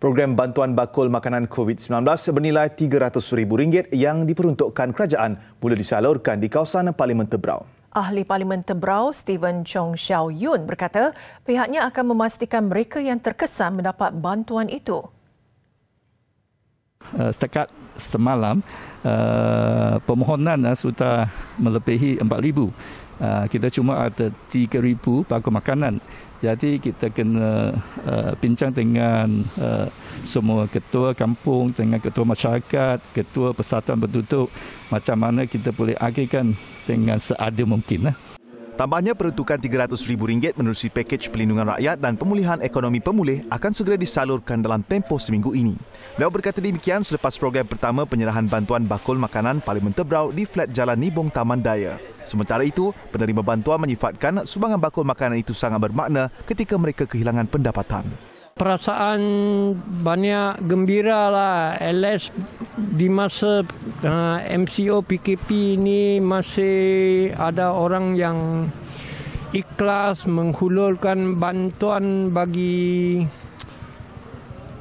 program bantuan bakul makanan COVID-19 bernilai RM300,000 yang diperuntukkan kerajaan mula disalurkan di kawasan Parlimen Tebrau. Ahli Parlimen Tebrau Steven Chong Xiao Yun berkata pihaknya akan memastikan mereka yang terkesan mendapat bantuan itu uh, setakat semalam uh, permohonan uh, sudah melebihi 4000 uh, kita cuma ada 3000 pakai makanan jadi kita kena uh, bincang dengan uh, semua ketua kampung dengan ketua masyarakat ketua persatuan penduduk macam mana kita boleh agihkan dengan seadil mungkin lah uh. Tambahnya peruntukan RM300,000 menerusi pakej pelindungan rakyat dan pemulihan ekonomi pemulih akan segera disalurkan dalam tempoh seminggu ini. Beliau berkata demikian selepas program pertama penyerahan bantuan bakul makanan paling Tebrau di flat Jalan Nibong Taman Daya. Sementara itu, penerima bantuan menyifatkan sumbangan bakul makanan itu sangat bermakna ketika mereka kehilangan pendapatan. Perasaan banyak gembira lah, at least di masa uh, ah, MCO PKP ini masih ada orang yang ikhlas menghulurkan bantuan bagi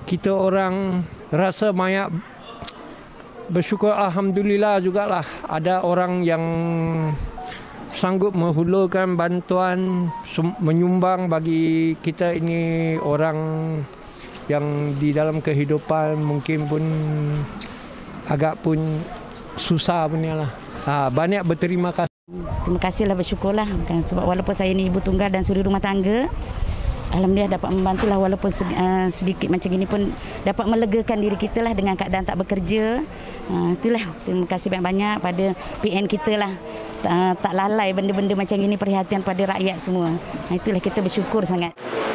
kita orang rasa banyak bersyukur alhamdulillah juga lah ada orang yang sanggup menghulurkan bantuan menyumbang bagi kita ini orang yang di dalam kehidupan mungkin pun agak pun susah punya lah. Ha, banyak berterima kasih. Terima kasihlah bersyukurlah kan sebab walaupun saya ni ibu tunggal dan suri rumah tangga Alhamdulillah dapat membantulah walaupun eh, sedikit macam ini pun dapat melegakan diri kita lah dengan keadaan tak bekerja. Ha, itulah terima kasih banyak-banyak pada PN kita lah. Tak lalai benda-benda macam ini perhatian pada rakyat semua. Ha, itulah kita bersyukur sangat.